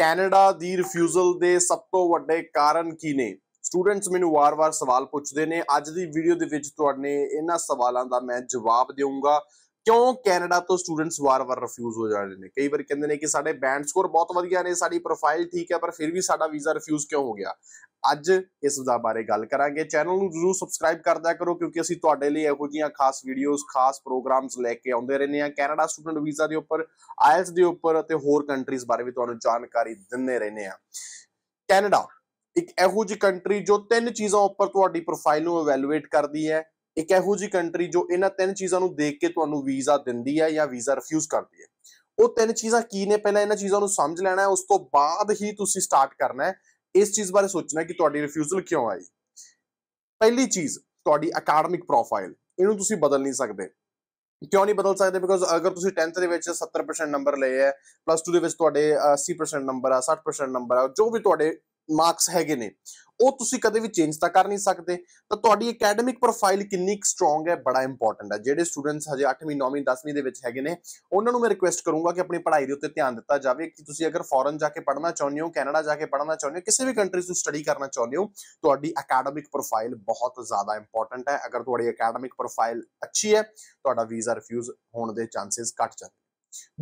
Canada ਦੀ refusal ਦੇ ਸਭ ਤੋਂ ਵੱਡੇ ਕਾਰਨ ਕੀ ਨੇ ਸਟੂਡੈਂਟਸ ਮੈਨੂੰ ਵਾਰ-ਵਾਰ ਸਵਾਲ ਪੁੱਛਦੇ ਨੇ ਅੱਜ ਦੀ ਵੀਡੀਓ ਦੇ ਵਿੱਚ ਤੁਹਾਡੇ ਇਹਨਾਂ ਸਵਾਲਾਂ ਦਾ ਮੈਂ ਜਵਾਬ ਦੇਵਾਂਗਾ ਕਿਉਂ ਕੈਨੇਡਾ ਤੋਂ ਸਟੂਡੈਂਟਸ ਵਾਰ-ਵਾਰ ਰਿਫਿਊਜ਼ ਹੋ ਜਾ ਰਹੇ ਨੇ ਕਈ ਵਾਰ ਕਹਿੰਦੇ ਨੇ ਕਿ ਸਾਡੇ ਬੈਂਡ ਸਕੋਰ ਬਹੁਤ ਵਧੀਆ ਨੇ ਸਾਡੀ ਪ੍ਰੋਫਾਈਲ ਠੀਕ ਹੈ ਪਰ ਫਿਰ ਵੀ ਸਾਡਾ ਵੀਜ਼ਾ ਰਿਫਿਊਜ਼ ਕਿਉਂ ਹੋ ਗਿਆ ਅੱਜ ਇਸ ਦਾ ਬਾਰੇ ਗੱਲ ਕਰਾਂਗੇ ਚੈਨਲ ਨੂੰ ਜਰੂਰ ਸਬਸਕ੍ਰਾਈਬ ਕਰਦਿਆ ਕਰੋ ਕਿਉਂਕਿ ਅਸੀਂ ਤੁਹਾਡੇ ਲਈ ਇਹੋ ਜੀਆਂ ਖਾਸ ਵੀਡੀਓਜ਼ ਖਾਸ ਪ੍ਰੋਗਰਾਮਸ ਲੈ ਕੇ ਆਉਂਦੇ ਰਹਿੰਦੇ ਆ ਕੈਨੇਡਾ ਸਟੂਡੈਂਟ ਵੀਜ਼ਾ ਦੇ ਉੱਪਰ ਆਇਲਸ ਦੇ ਉੱਪਰ ਅਤੇ ਹੋਰ ਕੰਟਰੀਜ਼ ਬਾਰੇ ਵੀ ਤੁਹਾਨੂੰ ਜਾਣਕਾਰੀ ਦਿੰਦੇ ਰਹਿੰਦੇ ਆ ਕੈਨੇਡਾ ਇੱਕ ਇਹੋ ਜਿਹੀ ਕੰਟਰੀ ਜੋ ਤਿੰਨ ਚੀਜ਼ਾਂ ਉੱਪਰ ਤੁਹਾਡੀ ਪ੍ਰੋਫਾਈਲ ਨੂੰ ਇਵੈਲੂਏਟ ਕਰਦੀ ਹੈ ਇੱਕ ਇਹੋ ਜੀ ਕੰਟਰੀ ਜੋ ਇਹਨਾਂ ਤਿੰਨ ਚੀਜ਼ਾਂ ਨੂੰ ਦੇਖ ਕੇ ਤੁਹਾਨੂੰ ਵੀਜ਼ਾ ਦਿੰਦੀ ਹੈ ਜਾਂ ਵੀਜ਼ਾ ਰਿਫਿਊਜ਼ ਕਰਦੀ ਹੈ ਉਹ ਤਿੰਨ ਚੀਜ਼ਾਂ ਕੀ ਨੇ ਪਹਿਲਾਂ ਇਹਨਾਂ ਚੀਜ਼ਾਂ ਨੂੰ ਸਮਝ ਲੈਣਾ ਹੈ ਉਸ ਤੋਂ ਬਾਅਦ ਹੀ ਤੁਸੀਂ ਸਟਾਰਟ ਕਰਨਾ ਹੈ ਇਸ ਚੀਜ਼ ਬਾਰੇ ਸੋਚਣਾ ਕਿ ਤੁਹਾਡੀ ਰਿਫਿਊਜ਼ਲ ਕਿਉਂ ਆਈ ਪਹਿਲੀ ਚੀਜ਼ ਤੁਹਾਡੀ ਅਕੈਡਮਿਕ ਪ੍ਰੋਫਾਈਲ ਇਹਨੂੰ ਤੁਸੀਂ ਬਦਲ ਨਹੀਂ ਸਕਦੇ ਕਿਉਂ ਨਹੀਂ ਬਦਲ ਸਕਦੇ ਬਿਕੋਜ਼ ਅਗਰ ਤੁਸੀਂ 10th ਦੇ ਵਿੱਚ 70% ਨੰਬਰ ਲਏ ਹੈ ਪਲੱਸ 2 ਦੇ ਵਿੱਚ ਤੁਹਾਡੇ 80% ਨੰਬਰ ਆ 60% ਨੰਬਰ ਆ ਜੋ ਵੀ ਤੁਹਾਡੇ ਮਾਰਕਸ ਹੈਗੇ ਨੇ ਉਹ ਤੁਸੀਂ ਕਦੇ ਵੀ ਚੇਂਜ ਤਾਂ ਕਰ ਨਹੀਂ ਸਕਦੇ ਤਾਂ ਤੁਹਾਡੀ ਅਕੈਡੈਮਿਕ ਪ੍ਰੋਫਾਈਲ ਕਿੰਨੀ ਕੁ ਸਟਰੋਂਗ ਹੈ ਬੜਾ ਇੰਪੋਰਟੈਂਟ ਹੈ ਜਿਹੜੇ ਸਟੂਡੈਂਟਸ ਹਜੇ 8ਵੀਂ 9ਵੀਂ 10ਵੀਂ ਦੇ ਵਿੱਚ ਹੈਗੇ ਨੇ ਉਹਨਾਂ ਨੂੰ ਮੈਂ ਰਿਕੁਐਸਟ ਕਰੂੰਗਾ ਕਿ ਆਪਣੀ ਪੜ੍ਹਾਈ ਦੇ ਉੱਤੇ ਧਿਆਨ ਦਿੱਤਾ ਜਾਵੇ ਕਿ ਤੁਸੀਂ ਅਗਰ ਫੋਰਨ ਜਾ ਕੇ ਪੜ੍ਹਨਾ ਚਾਹੁੰਦੇ ਹੋ ਕੈਨੇਡਾ ਜਾ ਕੇ ਪੜ੍ਹਨਾ ਚਾਹੁੰਦੇ ਹੋ ਕਿਸੇ ਵੀ ਕੰਟਰੀ ਨੂੰ ਸਟੱਡੀ ਕਰਨਾ ਚਾਹੁੰਦੇ ਹੋ ਤੁਹਾਡੀ ਅਕੈਡੈਮਿਕ ਪ੍ਰੋਫਾਈਲ ਬਹੁਤ ਜ਼ਿਆਦਾ ਇੰਪੋਰਟੈਂਟ ਹੈ ਅਗਰ ਤੁਹਾਡੀ ਅਕੈਡੈਮਿਕ ਪ੍ਰੋਫਾਈਲ ਅੱਛੀ ਹੈ ਤੁਹਾਡਾ ਵੀਜ਼ਾ ਰਿਫਿਊਜ਼ ਹੋਣ ਦੇ ਚਾਂਸਸ ਘਟ ਜਾਂਦੇ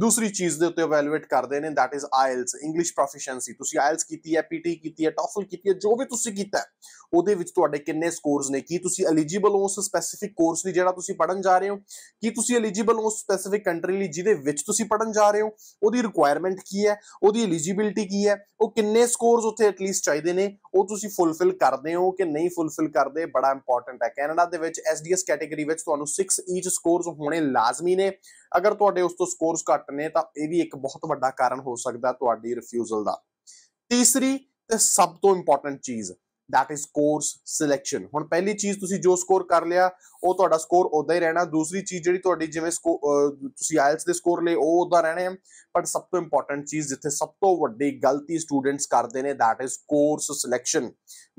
ਦੂਸਰੀ ਚੀਜ਼ ਦੇ ਉੱਤੇ ਇਵੈਲੂਏਟ ਕਰਦੇ ਨੇ that is IELTS English proficiency ਤੁਸੀਂ ਆਇਲਸ ਕੀਤੀ ਹੈ ਪੀਟੀ ਕੀਤੀ ਹੈ ਟੋਫਲ ਕੀਤੀ ਹੈ ਜੋ ਵੀ ਤੁਸੀਂ ਕੀਤਾ ਉਹਦੇ ਵਿੱਚ ਤੁਹਾਡੇ ਕਿੰਨੇ ਸਕੋਰਸ ਨੇ ਕੀ ਤੁਸੀਂ ਐਲੀਜੀਬਲ ਹੋ ਉਸ ਸਪੈਸੀਫਿਕ ਕੋਰਸ ਲਈ ਜਿਹੜਾ ਤੁਸੀਂ ਪੜਨ ਜਾ ਰਹੇ ਹੋ ਕੀ ਤੁਸੀਂ ਐਲੀਜੀਬਲ ਹੋ ਉਸ ਸਪੈਸੀਫਿਕ ਕੰਟਰੀ ਲਈ ਜਿਹਦੇ ਵਿੱਚ ਤੁਸੀਂ ਪੜਨ ਜਾ ਰਹੇ ਹੋ ਉਹਦੀ ਰਿਕੁਆਇਰਮੈਂਟ ਕੀ ਹੈ ਉਹਦੀ ਐਲੀਜੀਬਿਲਟੀ ਕੀ ਹੈ ਉਹ ਕਿੰਨੇ ਸਕੋਰਸ ਉੱਥੇ ਐਟਲੀਸਟ ਚਾਹੀਦੇ ਨੇ ਉਹ ਤੁਸੀਂ ਫੁੱਲਫਿਲ ਕਰਦੇ ਹੋ ਕਿ ਨਹੀਂ ਫੁੱਲਫਿਲ ਕਰਦੇ ਬੜਾ ਇੰਪੋਰਟੈਂਟ ਹੈ ਕੈਨੇਡਾ ਦੇ ਵਿੱਚ ਐਸਡੀਐਸ ਕੈਟਾਗਰੀ ਵਿੱਚ ਤੁਹਾਨੂੰ 6 ਈਚ ਸਕੋਰਸ ਹੋਣੇ ਲਾਜ਼ਮੀ ਨੇ ਅਗਰ ਤੁਹਾਡੇ ਉਸ ਤੋਂ ਸਕੋਰ ਵਿਊਜ਼ ਘੱਟ ਨੇ ਤਾਂ ਇਹ ਵੀ ਇੱਕ ਬਹੁਤ ਵੱਡਾ ਕਾਰਨ ਹੋ ਸਕਦਾ ਤੁਹਾਡੀ ਰਿਫਿਊਜ਼ਲ ਦਾ ਤੀਸਰੀ ਤੇ ਸਭ ਤੋਂ ਇੰਪੋਰਟੈਂਟ ਚੀਜ਼ that ਇਜ਼ ਕੋਰਸ ਸਿਲੈਕਸ਼ਨ ਹੁਣ ਪਹਿਲੀ ਚੀਜ਼ ਤੁਸੀਂ ਜੋ ਸਕੋਰ ਕਰ ਲਿਆ ਉਹ ਤੁਹਾਡਾ ਸਕੋਰ ਉਦਾਂ ਹੀ ਰਹਿਣਾ ਦੂਸਰੀ ਚੀਜ਼ ਜਿਹੜੀ ਤੁਹਾਡੀ ਜਿਵੇਂ ਤੁਸੀਂ ਆਇਲਸ ਦੇ ਸਕੋਰ ਲਏ ਉਹ ਉਦਾਂ ਰਹਿਣੇ ਹਨ ਪਰ ਸਭ ਤੋਂ ਇੰਪੋਰਟੈਂਟ ਚੀਜ਼ ਜਿੱਥੇ ਸਭ ਤੋਂ ਵੱਡੀ ਗਲਤੀ ਸਟੂਡੈਂਟਸ ਕਰਦੇ ਨੇ ਥੈਟ ਇਜ਼ ਕੋਰਸ ਸਿਲੈਕਸ਼ਨ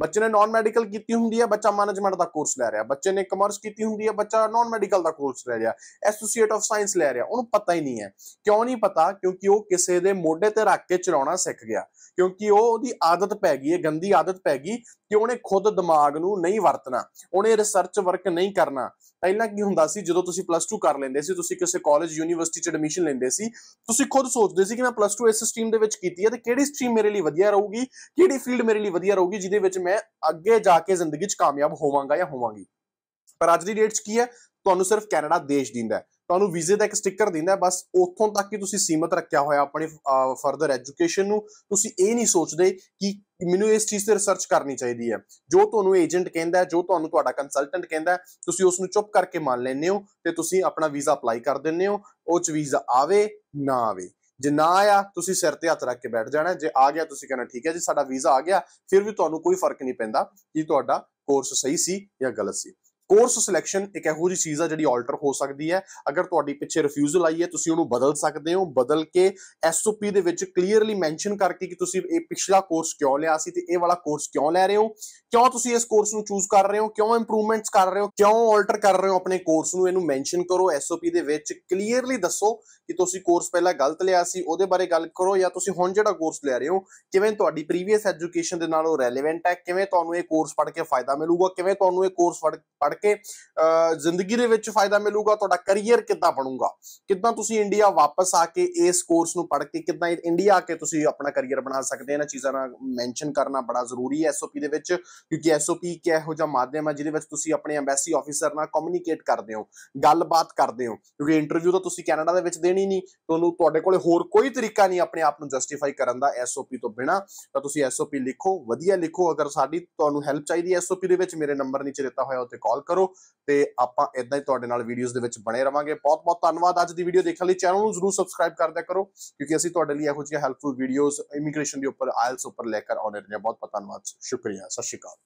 ਬੱਚੇ ਨੇ ਨਾਨ ਮੈਡੀਕਲ ਕੀਤੀ ਹੁੰਦੀ ਹੈ ਬੱਚਾ ਮੈਨੇਜਮੈਂਟ ਦਾ ਕੋਰਸ ਲੈ ਰਿਹਾ ਬੱਚੇ ਨੇ ਕਮਰਸ ਕੀਤੀ ਹੁੰਦੀ ਹੈ ਬੱਚਾ ਨਾਨ ਮੈਡੀਕਲ ਦਾ ਕੋਰਸ ਲੈ ਰਿਹਾ ਐਸੋਸੀਏਟ ਆਫ ਸਾਇੰਸ ਲੈ ਰਿਹਾ ਉਹਨੂੰ ਪਤਾ ਹੀ ਨਹੀਂ ਹੈ ਕਿਉਂ ਨਹੀਂ ਪਤਾ ਕਿਉਂਕਿ ਉਹ ਕਿਸੇ ਦੇ ਮੋਢੇ ਤੇ ਰੱਖ ਕੇ ਚਲਾਉਣਾ ਸਿੱਖ ਗਿਆ ਕਿਉਂਕਿ ਉਹ ਉਹਦੀ ਆਦਤ ਪੈ ਗਈ ਹੈ ਗੰਦੀ ਆਦਤ ਪੈ ਗਈ ਕਿ ਉਹਨੇ ਖੁਦ ਦਿਮਾਗ ਨੂੰ ਨਹੀਂ ਵਰਤਣਾ ਉਹਨੇ ਰਿਸਰਚ ਵਰਕ ਨਹੀਂ ਕਰਨਾ ਪਹਿਲਾਂ ਕੀ ਹੁੰਦਾ ਸੀ ਜਦੋਂ ਤੁਸੀਂ ਪਲੱਸ 2 ਕਰ ਲੈਂਦੇ ਸੀ ਤੁਸੀਂ ਕਿਸੇ ਕਾਲਜ ਯੂਨੀਵਰਸਿਟੀ ਚ ਐਡਮਿਸ਼ਨ ਲੈਂਦੇ ਸੀ ਤੁਸੀਂ ਖੁਦ ਸੋਚਦੇ ਸੀ ਕਿ ਮੈਂ ਪਲੱਸ 2 ਇਸ ਸਟਰੀਮ ਦੇ ਵਿੱਚ ਕੀਤੀ ਹੈ ਤੇ ਕਿਹੜੀ ਸਟਰੀਮ ਮੇਰੇ ਲਈ ਵਧੀਆ ਰਹੂਗੀ ਕਿਹੜੀ ਫੀਲਡ ਮੇਰੇ ਲਈ ਵਧੀਆ ਰਹੂਗੀ ਜਿਹਦੇ ਵਿੱਚ ਮੈਂ ਅੱਗੇ ਜਾ ਕੇ ਜ਼ਿੰਦਗੀ 'ਚ ਕਾਮਯਾਬ ਹੋਵਾਂਗਾ ਜਾਂ ਹੋਵਾਂਗੀ ਪਰ ਅੱਜ ਦੀ ਡੇਟ 'ਚ ਕੀ ਹੈ ਤੁਹਾਨੂੰ ਸਿਰਫ ਕੈਨੇਡਾ ਦੇਸ਼ ਦਿੰਦਾ ਹੈ ਤੁਹਾਨੂੰ ਵੀਜ਼ੇ ਦਾ ਇੱਕ ਸਟicker ਦਿੰਦਾ ਬਸ ਉੱਥੋਂ ਤੱਕ ਹੀ ਤੁਸੀਂ ਸੀਮਤ ਰੱਖਿਆ ਹੋਇਆ ਆਪਣੀ ਫਰਦਰ ਐਜੂਕੇਸ਼ਨ ਨੂੰ ਤੁਸੀਂ ਇਹ ਨਹੀਂ ਸੋਚਦੇ ਕਿ ਮੈਨੂੰ ਇਸ ਚੀਜ਼ ਤੇ ਰਿਸਰਚ ਕਰਨੀ ਚਾਹੀਦੀ ਹੈ ਜੋ ਤੁਹਾਨੂੰ ਏਜੰਟ ਕਹਿੰਦਾ ਜੋ ਤੁਹਾਨੂੰ ਤੁਹਾਡਾ ਕੰਸਲਟੈਂਟ ਕਹਿੰਦਾ ਤੁਸੀਂ ਉਸ ਨੂੰ ਚੁੱਪ ਕਰਕੇ ਮੰਨ ਲੈਂਦੇ ਹੋ ਤੇ ਤੁਸੀਂ ਆਪਣਾ ਵੀਜ਼ਾ ਅਪਲਾਈ ਕਰ ਦਿੰਦੇ ਹੋ ਉਹ ਚ ਵੀਜ਼ਾ ਆਵੇ ਨਾ ਆਵੇ ਜੇ ਨਾ ਆਇਆ ਤੁਸੀਂ ਸਿਰ ਤੇ ਹੱਥ ਰੱਖ ਕੇ ਬੈਠ ਜਾਣਾ ਜੇ ਆ ਗਿਆ ਤੁਸੀਂ ਕਹਿਣਾ ਠੀਕ ਹੈ ਜੀ ਸਾਡਾ ਵੀਜ਼ਾ ਆ ਗਿਆ ਫਿਰ ਵੀ ਤੁਹਾਨੂੰ ਕੋਈ ਫਰਕ ਨਹੀਂ ਪੈਂਦਾ ਕਿ ਤੁਹਾਡਾ ਕੋਰਸ ਸਹੀ ਸੀ ਜਾਂ ਗਲਤ ਸੀ ਕੋਰਸ ਸਿਲੈਕਸ਼ਨ ਇੱਕ ਇਹੋ ਜੀ ਚੀਜ਼ ਆ ਜਿਹੜੀ ਆਲਟਰ ਹੋ ਸਕਦੀ ਹੈ ਅਗਰ ਤੁਹਾਡੀ ਪਿੱਛੇ ਰਿਫਿਊਜ਼ਲ ਆਈ ਹੈ ਤੁਸੀਂ ਉਹਨੂੰ ਬਦਲ ਸਕਦੇ ਹੋ ਬਦਲ ਕੇ ਐਸਓਪੀ ਦੇ ਵਿੱਚ ਕਲੀਅਰਲੀ ਮੈਂਸ਼ਨ ਕਰਕੇ ਕਿ ਤੁਸੀਂ ਇਹ ਪਿਛਲਾ ਕੋਰਸ ਕਿਉਂ ਲਿਆ ਸੀ ਤੇ ਇਹ ਵਾਲਾ ਕੋਰਸ ਕਿਉਂ ਲੈ ਰਹੇ ਹੋ ਕਿਉਂ ਤੁਸੀਂ ਇਸ ਕੋਰਸ ਨੂੰ ਚੂਜ਼ ਕਰ ਰਹੇ ਹੋ ਕਿਉਂ ਇੰਪਰੂਵਮੈਂਟਸ ਕਰ ਰਹੇ ਹੋ ਕਿਉਂ ਆਲਟਰ ਕਰ ਰਹੇ ਹੋ ਆਪਣੇ ਕੋਰਸ ਨੂੰ ਇਹਨੂੰ ਮੈਂਸ਼ਨ ਕਰੋ ਐਸਓਪੀ ਦੇ ਵਿੱਚ ਕਲੀਅਰਲੀ ਦੱਸੋ ਕਿ ਤੁਸੀਂ ਕੋਰਸ ਪਹਿਲਾਂ ਗਲਤ ਲਿਆ ਸੀ ਉਹਦੇ ਬਾਰੇ ਗੱਲ ਕਰੋ ਜਾਂ ਤੁਸੀਂ ਹੁਣ ਜਿਹੜਾ ਕੋਰਸ ਲੈ ਰਹੇ ਹੋ ਕਿਵੇਂ ਤੁਹਾਡੀ ਪ੍ਰੀਵੀਅਸ ਐਜੂਕੇਸ਼ਨ ਦੇ ਨਾਲ ਉਹ ਰੈਲੇਵੈਂਟ ਹੈ ਕਿਵੇਂ ਤੁਹਾਨੂੰ ਇਹ ਕੋਰਸ ਪੜ੍ਹ ਕੇ ਫਾਇਦਾ ਮਿਲੂਗਾ ਕਿਵੇਂ ਤੁਹਾਨੂੰ ਇਹ ਕੋਰਸ ਪੜ੍ਹ ਕਰਕੇ ਜ਼ਿੰਦਗੀ ਦੇ ਵਿੱਚ ਫਾਇਦਾ ਮਿਲੂਗਾ ਤੁਹਾਡਾ ਕੈਰੀਅਰ ਕਿੱਦਾਂ ਬਣੂਗਾ ਕਿੱਦਾਂ ਤੁਸੀਂ ਇੰਡੀਆ ਵਾਪਸ ਆ ਕੇ ਇਸ ਕੋਰਸ ਨੂੰ ਪੜ੍ਹ ਕੇ ਕਿੱਦਾਂ ਇੰਡੀਆ ਆ ਕੇ ਤੁਸੀਂ ਆਪਣਾ ਕੈਰੀਅਰ ਬਣਾ ਸਕਦੇ ਹੋ ਇਹਨਾਂ ਚੀਜ਼ਾਂ ਨਾਲ ਮੈਂਸ਼ਨ ਕਰਨਾ ਬੜਾ ਜ਼ਰੂਰੀ ਹੈ ਐਸਓਪੀ ਦੇ ਵਿੱਚ ਕਿਉਂਕਿ ਐਸਓਪੀ ਹੈ ਉਹ ਜਿਹਾ ਮਾਧਿਅਮ ਹੈ ਜਿਹਦੇ ਵਿੱਚ ਤੁਸੀਂ ਆਪਣੇ ਐਮਬੈਸੀ ਆਫੀਸਰ ਨਾਲ ਕਮਿਊਨੀਕੇਟ ਕਰਦੇ ਹੋ ਗੱਲਬਾਤ ਕਰਦੇ ਹੋ ਕਿਉਂਕਿ ਇੰਟਰਵਿਊ ਤਾਂ ਤੁਸੀਂ ਕੈਨੇਡਾ ਦੇ ਵਿੱਚ ਦੇਣੀ ਨਹੀਂ ਤੁਹਾਨੂੰ ਤੁਹਾਡੇ ਕੋਲੇ ਹੋਰ ਕੋਈ ਤਰੀਕਾ ਨਹੀਂ ਆਪਣੇ ਆਪ ਨੂੰ ਜਸਟੀਫਾਈ ਕਰਨ ਦਾ ਐਸਓਪੀ ਤੋਂ ਬਿਨਾ ਤਾਂ ਤੁਸੀਂ ਐਸਓਪੀ ਲਿਖੋ ਵਧੀਆ ਲਿਖੋ ਅਗਰ ਸਾਡੀ ਤੁਹਾਨੂੰ ਹੈਲਪ ਚਾਹੀਦੀ ਐਸਓਪੀ ਦੇ ਵਿੱਚ ਮੇਰੇ ਨੰਬਰ ਨੀਚੇ ਦਿੱਤਾ ਹੋਇਆ ਉੱਤੇ ਕਾਲ ਕਰੋ ਤੇ ਆਪਾਂ ਇਦਾਂ ਹੀ ਤੁਹਾਡੇ ਨਾਲ ਵੀਡੀਓਜ਼ ਦੇ ਵਿੱਚ ਬਣੇ ਰਵਾਂਗੇ ਬਹੁਤ ਬਹੁਤ ਧੰਨਵਾਦ ਅੱਜ ਦੀ ਵੀਡੀਓ ਦੇਖਣ ਲਈ ਚੈਨਲ ਨੂੰ ਜ਼ਰੂਰ ਸਬਸਕ੍ਰਾਈਬ ਕਰਦਿਆ ਕਰੋ ਕਿਉਂਕਿ ਅਸੀਂ ਤੁਹਾਡੇ ਲਈ ਇਹੋ ਜਿਹੀਆਂ ਹੈਲਪਫੁਲ ਵੀਡੀਓਜ਼ ਇਮੀਗ੍ਰੇਸ਼ਨ ਦੇ ਉੱਪਰ ਆਇਲਸ ਉੱਪਰ ਲੈ ਕੇ ਆਉਣੇ ਰਹੇ ਹਾਂ ਬਹੁਤ ਬਹੁਤ ਧੰਨਵਾਦ ਸ਼ੁਕਰੀਆ ਸਤਿ ਸ਼੍ਰੀ ਅਕਾਲ